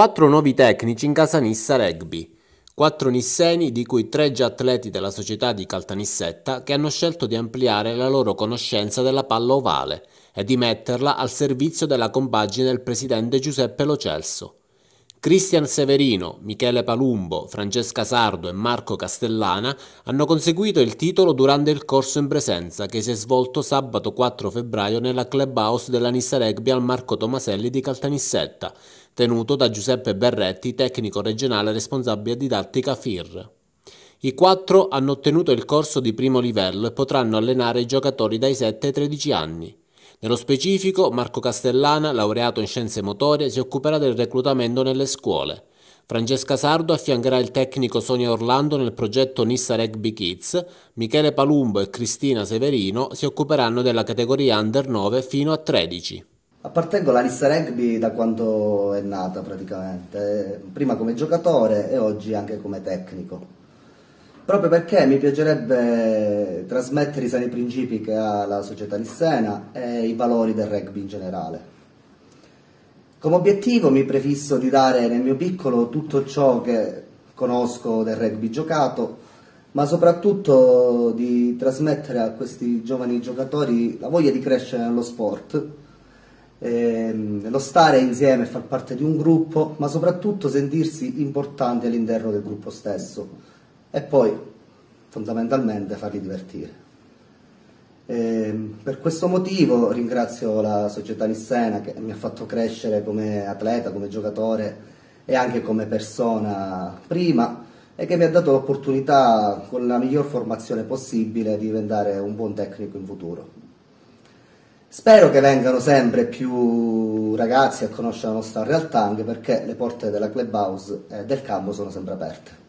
Quattro nuovi tecnici in casa Nissa Rugby. Quattro nisseni, di cui tre già atleti della società di Caltanissetta, che hanno scelto di ampliare la loro conoscenza della palla ovale e di metterla al servizio della compagine del presidente Giuseppe Lo Celso. Cristian Severino, Michele Palumbo, Francesca Sardo e Marco Castellana hanno conseguito il titolo durante il corso in presenza che si è svolto sabato 4 febbraio nella clubhouse della Nissa Rugby al Marco Tomaselli di Caltanissetta, tenuto da Giuseppe Berretti, tecnico regionale responsabile didattica FIR. I quattro hanno ottenuto il corso di primo livello e potranno allenare i giocatori dai 7 ai 13 anni. Nello specifico, Marco Castellana, laureato in scienze motorie, si occuperà del reclutamento nelle scuole. Francesca Sardo affiancherà il tecnico Sonia Orlando nel progetto Nissa Rugby Kids, Michele Palumbo e Cristina Severino si occuperanno della categoria Under 9 fino a 13. Appartengo alla Nissa Rugby da quando è nata praticamente, prima come giocatore e oggi anche come tecnico proprio perché mi piacerebbe trasmettere i sani principi che ha la società lissena e i valori del rugby in generale. Come obiettivo mi prefisso di dare nel mio piccolo tutto ciò che conosco del rugby giocato, ma soprattutto di trasmettere a questi giovani giocatori la voglia di crescere nello sport, ehm, lo stare insieme, e far parte di un gruppo, ma soprattutto sentirsi importanti all'interno del gruppo stesso e poi fondamentalmente farli divertire. E ehm, per questo motivo ringrazio la società Nissena che mi ha fatto crescere come atleta, come giocatore e anche come persona prima e che mi ha dato l'opportunità con la miglior formazione possibile di diventare un buon tecnico in futuro. Spero che vengano sempre più ragazzi a conoscere la nostra realtà anche perché le porte della clubhouse e eh, del campo sono sempre aperte.